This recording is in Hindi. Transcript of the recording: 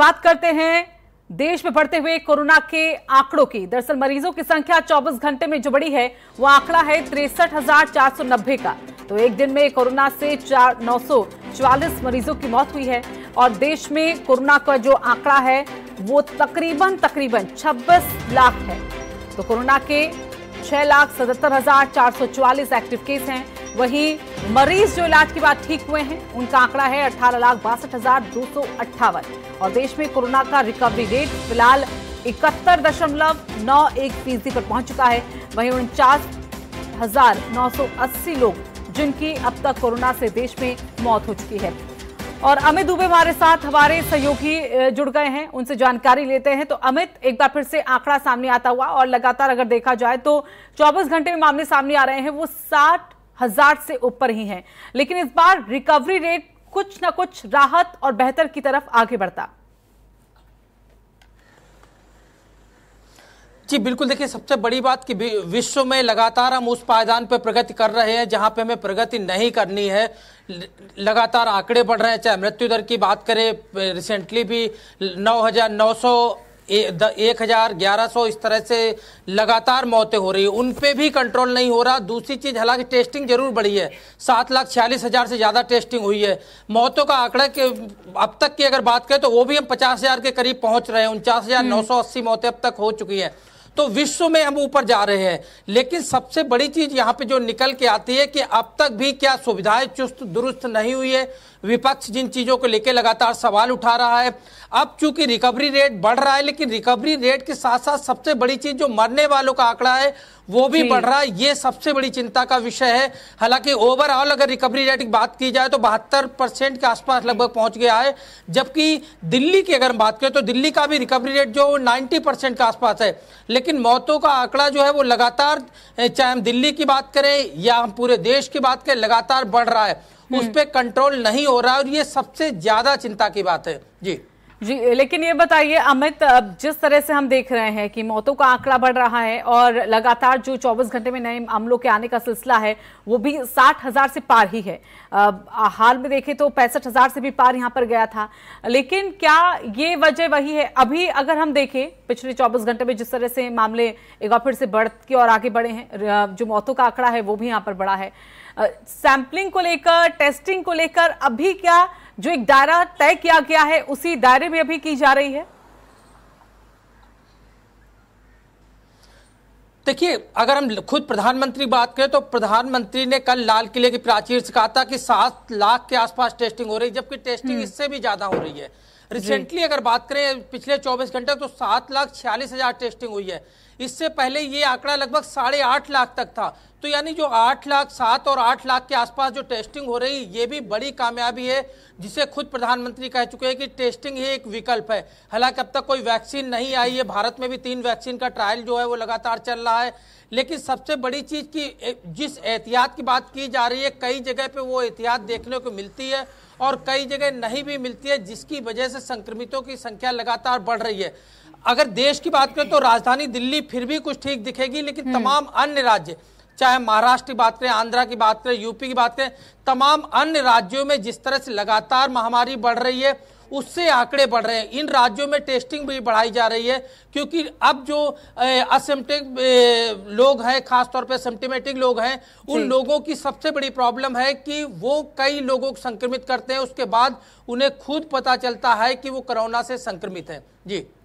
बात करते हैं देश में बढ़ते हुए कोरोना के आंकड़ों की दरअसल मरीजों की संख्या 24 घंटे में जो बड़ी है वो आंकड़ा है तिरसठ का तो एक दिन में कोरोना से चार नौ मरीजों की मौत हुई है और देश में कोरोना का जो आंकड़ा है वो तकरीबन तकरीबन 26 लाख है तो कोरोना के छह लाख सतहत्तर हजार चार सौ एक्टिव केस हैं वहीं मरीज जो इलाज के बाद ठीक हुए हैं उनका आंकड़ा है अठारह लाख बासठ हजार दो सौ अट्ठावन और देश में कोरोना का रिकवरी रेट फिलहाल इकहत्तर दशमलव नौ एक फीसदी पर पहुंच चुका है वहीं उनचास हजार नौ सौ अस्सी लोग जिनकी अब तक कोरोना से देश में मौत हो चुकी है और अमित दुबे हमारे साथ हमारे सहयोगी जुड़ गए हैं उनसे जानकारी लेते हैं तो अमित एक बार फिर से आंकड़ा सामने आता हुआ और लगातार अगर देखा जाए तो 24 घंटे में मामले सामने आ रहे हैं वो साठ हजार से ऊपर ही हैं लेकिन इस बार रिकवरी रेट कुछ ना कुछ राहत और बेहतर की तरफ आगे बढ़ता जी बिल्कुल देखिए सबसे बड़ी बात कि विश्व में लगातार हम उस पायदान पर प्रगति कर रहे हैं जहां पे हमें प्रगति नहीं करनी है लगातार आंकड़े बढ़ रहे हैं चाहे मृत्यु दर की बात करें रिसेंटली भी 9,900 एक हज़ार ग्यारह सौ इस तरह से लगातार मौतें हो रही है उन पे भी कंट्रोल नहीं हो रहा दूसरी चीज़ हालांकि टेस्टिंग जरूर बढ़ी है सात लाख छियालीस हज़ार से ज़्यादा टेस्टिंग हुई है मौतों का आंकड़ा के अब तक की अगर बात करें तो वो भी हम पचास हज़ार के करीब पहुंच रहे हैं उनचास हज़ार नौ सौ अस्सी मौतें अब तक हो चुकी है तो विश्व में हम ऊपर जा रहे हैं लेकिन सबसे बड़ी चीज यहाँ पे जो निकल के आती है कि अब तक भी क्या सुविधाएं चुस्त दुरुस्त नहीं हुई है विपक्ष जिन चीजों को लेकर लगातार सवाल उठा रहा है अब चूंकि रिकवरी रेट बढ़ रहा है लेकिन रिकवरी रेट के साथ साथ सबसे बड़ी चीज जो मरने वालों का आंकड़ा है वो भी बढ़ रहा है ये सबसे बड़ी चिंता का विषय है हालांकि ओवरऑल अगर रिकवरी रेट की बात की जाए तो बहत्तर परसेंट के आसपास लगभग पहुंच गया है जबकि दिल्ली की अगर बात करें तो दिल्ली का भी रिकवरी रेट जो नाइन्टी परसेंट के आसपास है लेकिन लेकिन मौतों का आंकड़ा जो है वो लगातार चाहे हम दिल्ली की बात करें या हम पूरे देश की बात करें लगातार बढ़ रहा है हम्म। उस पर कंट्रोल नहीं हो रहा है और ये सबसे ज्यादा चिंता की बात है जी जी लेकिन ये बताइए अमित अब जिस तरह से हम देख रहे हैं कि मौतों का आंकड़ा बढ़ रहा है और लगातार जो 24 घंटे में नए मामलों के आने का सिलसिला है वो भी साठ हजार से पार ही है हाल में देखें तो पैंसठ हजार से भी पार यहाँ पर गया था लेकिन क्या ये वजह वही है अभी अगर हम देखें पिछले 24 घंटे में जिस तरह से मामले एक बार फिर से बढ़ के और आगे बढ़े हैं जो मौतों का आंकड़ा है वो भी यहाँ पर बढ़ा है सैम्पलिंग को लेकर टेस्टिंग को लेकर अभी क्या जो एक दायरा तय किया गया है उसी दायरे में अभी की जा रही है देखिए अगर हम खुद प्रधानमंत्री बात करें तो प्रधानमंत्री ने कल लाल किले की प्राचीर से कहा था कि सात लाख के आसपास टेस्टिंग हो रही है जबकि टेस्टिंग हम्म। इससे भी ज्यादा हो रही है रिसेंटली अगर बात करें पिछले चौबीस घंटे तो सात लाख छियालीस हजार टेस्टिंग हुई है इससे पहले ये आंकड़ा लगभग साढ़े आठ लाख तक था तो यानी जो आठ लाख सात और आठ लाख के आसपास जो टेस्टिंग हो रही ये भी बड़ी कामयाबी है जिसे खुद प्रधानमंत्री कह चुके हैं कि टेस्टिंग ही एक विकल्प है हालांकि अब तक कोई वैक्सीन नहीं आई है भारत में भी तीन वैक्सीन का ट्रायल जो है वो लगातार चल रहा है लेकिन सबसे बड़ी चीज़ की जिस एहतियात की बात की जा रही है कई जगह पर वो एहतियात देखने को मिलती है और कई जगह नहीं भी मिलती है जिसकी वजह से संक्रमितों की संख्या लगातार बढ़ रही है अगर देश की बात करें तो राजधानी दिल्ली फिर भी कुछ ठीक दिखेगी लेकिन हम्म। तमाम अन्य राज्य चाहे महाराष्ट्र की बात करें आंध्रा की बात करें यूपी की बात करें तमाम अन्य राज्यों में जिस तरह से लगातार महामारी बढ़ रही है उससे आंकड़े बढ़ रहे हैं इन राज्यों में टेस्टिंग भी बढ़ाई जा रही है क्योंकि अब जो असिमटिक लोग हैं खासतौर पर सिम्टोमेटिक लोग हैं उन लोगों की सबसे बड़ी प्रॉब्लम है कि वो कई लोगों को संक्रमित करते हैं उसके बाद उन्हें खुद पता चलता है कि वो कोरोना से संक्रमित है जी